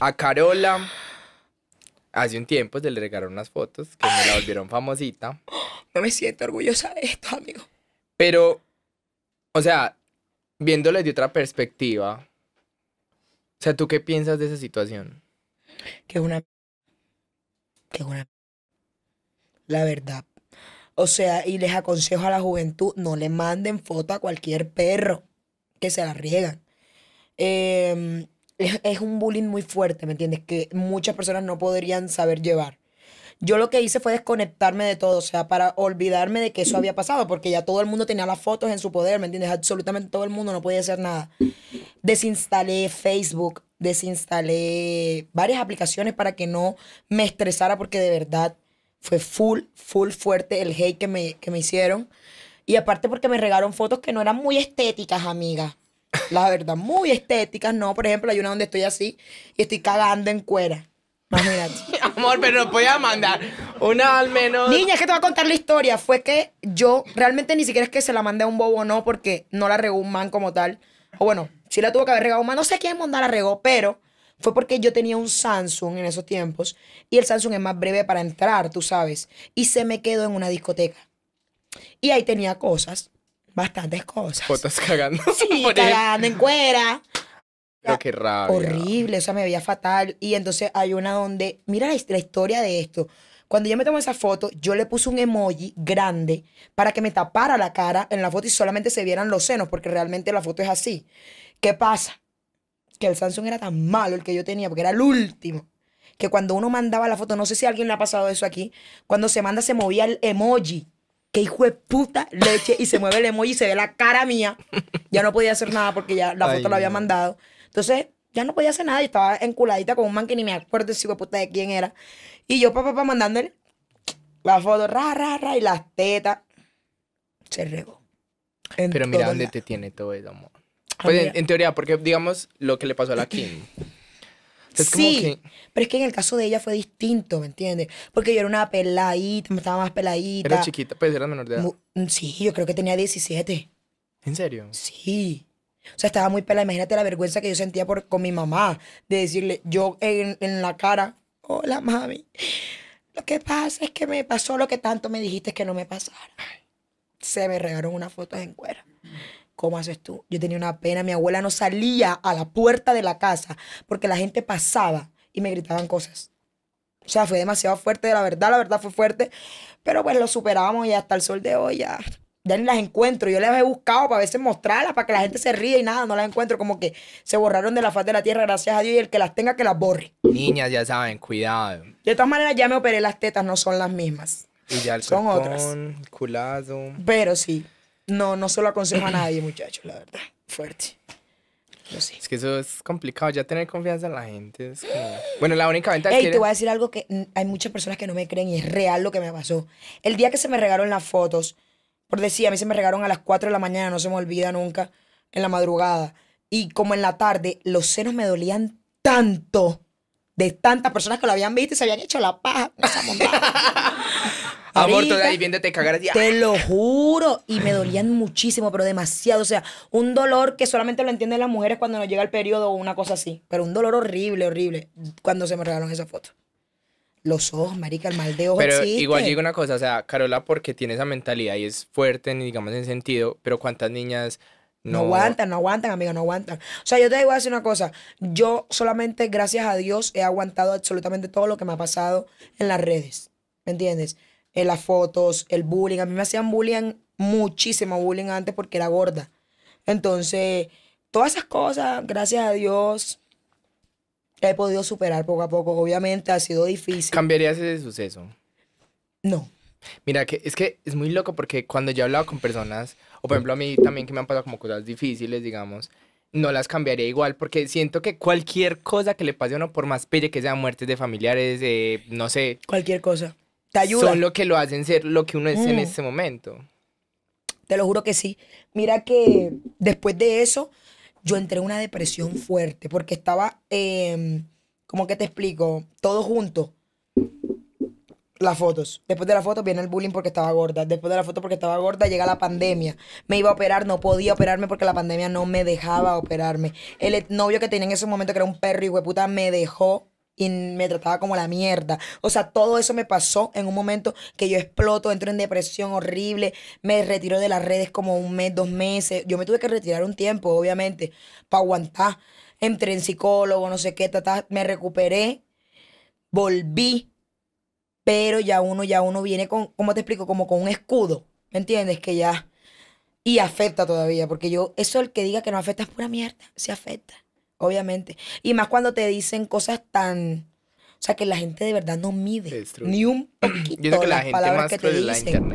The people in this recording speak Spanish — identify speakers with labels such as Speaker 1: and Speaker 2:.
Speaker 1: A Carola, hace un tiempo se le regalaron unas fotos que me la volvieron famosita. No me siento orgullosa
Speaker 2: de esto, amigo.
Speaker 1: Pero, o sea, viéndole de otra perspectiva, o sea, ¿tú qué piensas de esa situación?
Speaker 2: Que es una... Que es una... La verdad. O sea, y les aconsejo a la juventud, no le manden foto a cualquier perro que se la riegan. Eh, es, un bullying muy fuerte, ¿me entiendes? Que muchas personas no podrían saber llevar. Yo lo que hice fue desconectarme de todo, o sea, para olvidarme de que eso había pasado, porque ya todo el mundo tenía las fotos en su poder, ¿me entiendes? Absolutamente todo el mundo no podía hacer nada. Desinstalé Facebook, desinstalé varias aplicaciones para que no me estresara, porque de verdad fue full, full fuerte el hate que me, que me hicieron. Y aparte porque me regaron fotos que no eran muy estéticas, amiga. La verdad, muy estéticas, no. Por ejemplo, hay una donde estoy así y estoy cagando en cuera.
Speaker 1: Imagínate. Amor, pero nos podía mandar una al menos. Niña, es que
Speaker 2: te voy a contar la historia. Fue que yo realmente ni siquiera es que se la mandé a un bobo, no, porque no la regó un man como tal. O bueno, sí la tuvo que haber regado un man. No sé quién mandar la regó, pero fue porque yo tenía un Samsung en esos tiempos y el Samsung es más breve para entrar, tú sabes. Y se me quedó en una discoteca. Y ahí tenía cosas bastantes cosas.
Speaker 1: Fotos cagando. Sí, cagando
Speaker 2: en cuera.
Speaker 1: Pero qué raro.
Speaker 2: Horrible, o sea, me veía fatal. Y entonces hay una donde, mira la, historia de esto. Cuando yo me tomé esa foto, yo le puse un emoji grande para que me tapara la cara en la foto y solamente se vieran los senos, porque realmente la foto es así. ¿Qué pasa? Que el Samsung era tan malo el que yo tenía, porque era el último. Que cuando uno mandaba la foto, no sé si a alguien le ha pasado eso aquí, cuando se manda se movía el emoji que hijo de puta leche, y se mueve el emoji y se ve la cara mía. Ya no podía hacer nada porque ya la foto lo la había mandado. Entonces, ya no podía hacer nada, y estaba enculadita con un man que ni me acuerdo si fue puta de quién era. Y yo, papá, papá, mandándole la foto, ra, ra, ra, y las tetas. Se regó.
Speaker 1: Pero mira dónde te tiene todo eso, amor. Ah, pues en, en, teoría, porque digamos lo que le pasó a la Kim sí,
Speaker 2: pero es que en el caso de ella fue distinto, ¿me entiendes? Porque yo era una peladita, me estaba más peladita. Era chiquita,
Speaker 1: Pues era menor de edad.
Speaker 2: Mm, sí, yo creo que tenía 17. ¿En serio? Sí. O sea, estaba muy pelada. Imagínate la vergüenza que yo sentía por, con mi mamá de decirle yo en, la cara, hola mami, lo que pasa es que me pasó lo que tanto me dijiste que no me pasara. Se me regaron unas fotos en cuenta. ¿Cómo haces tú? Yo tenía una pena, mi abuela no salía a la puerta de la casa porque la gente pasaba y me gritaban cosas. O sea, fue demasiado fuerte, la verdad, la verdad fue fuerte, pero pues lo superamos y hasta el sol de hoy ya, ya ni las encuentro. Yo las he buscado para a veces mostrarlas, para que la gente se ríe y nada, no las encuentro. Como que se borraron de la faz de la tierra, gracias a Dios, y el que las tenga, que las borre.
Speaker 1: Niñas, ya saben, cuidado.
Speaker 2: De todas maneras, ya me operé las tetas, no son las mismas.
Speaker 1: Y ya el son otras. culazo.
Speaker 2: Pero sí, no, no se lo aconsejo a nadie,
Speaker 1: muchachos, la verdad. Fuerte. No sé. Es que eso es complicado, ya tener confianza en la gente. Bueno, la única ventaja Ey, te voy a
Speaker 2: decir algo que hay muchas personas que no me creen y es real lo que me pasó. El día que se me regaron las fotos, por decir, a mí se me regaron a las 4 de la mañana, no se me olvida nunca, en la madrugada. Y como en la tarde, los senos me dolían tanto de tantas personas que lo habían visto y se habían hecho la paja.
Speaker 1: te cagar. ¡ah! día. Te
Speaker 2: lo juro. Y me dolían muchísimo, pero demasiado. O sea, un dolor que solamente lo entienden las mujeres cuando nos llega el periodo o una cosa así. Pero un dolor horrible, horrible. Cuando se me regalaron esa foto. Los ojos, marica, el mal de ojos. Pero igual digo
Speaker 1: una cosa, o sea, Carola, porque tiene esa mentalidad y es fuerte, digamos, en sentido, pero cuántas niñas no. aguantan,
Speaker 2: no aguantan, amiga, no aguantan. O sea, yo te digo a decir una cosa. Yo solamente, gracias a Dios, he aguantado absolutamente todo lo que me ha pasado en las redes. ¿Me entiendes? las fotos, el bullying. A mí me hacían bullying, muchísimo bullying antes porque era gorda. Entonces, todas esas cosas, gracias a Dios, he podido superar poco a poco. Obviamente ha sido difícil.
Speaker 1: ¿Cambiarías ese suceso? No. Mira, que es que es muy loco porque cuando yo he hablado con personas, o por ejemplo a mí también que me han pasado como cosas difíciles, digamos, no las cambiaría igual porque siento que cualquier cosa que le pase a uno, por más pelle que sea, muertes de familiares, eh, no sé. Cualquier cosa te Son lo que lo hacen ser lo que uno es en mm. ese momento.
Speaker 2: Te lo juro que sí. Mira que después de eso, yo entré en una depresión fuerte porque estaba, em, ¿cómo que te explico? Todo junto. Las fotos. Después de las fotos viene el bullying porque estaba gorda. Después de la foto porque estaba gorda llega la pandemia. Me iba a operar, no podía operarme porque la pandemia no me dejaba operarme. El novio que tenía en ese momento, que era un perro y hueputa, me dejó y me trataba como la mierda. O sea, todo eso me pasó en un momento que yo exploto, entro en depresión horrible, me retiro de las redes como un mes, dos meses. Yo me tuve que retirar un tiempo, obviamente, para aguantar. Entré en psicólogo, no sé qué, tata, me recuperé, volví, pero ya uno, ya uno viene con, ¿cómo te explico? Como con un escudo, ¿me entiendes? Que ya... Y afecta todavía, porque yo, eso el que diga que no afecta es pura mierda, se afecta obviamente. Y más cuando te dicen cosas tan... O sea, que la gente de verdad no mide ni un poquito que las palabras que te dicen.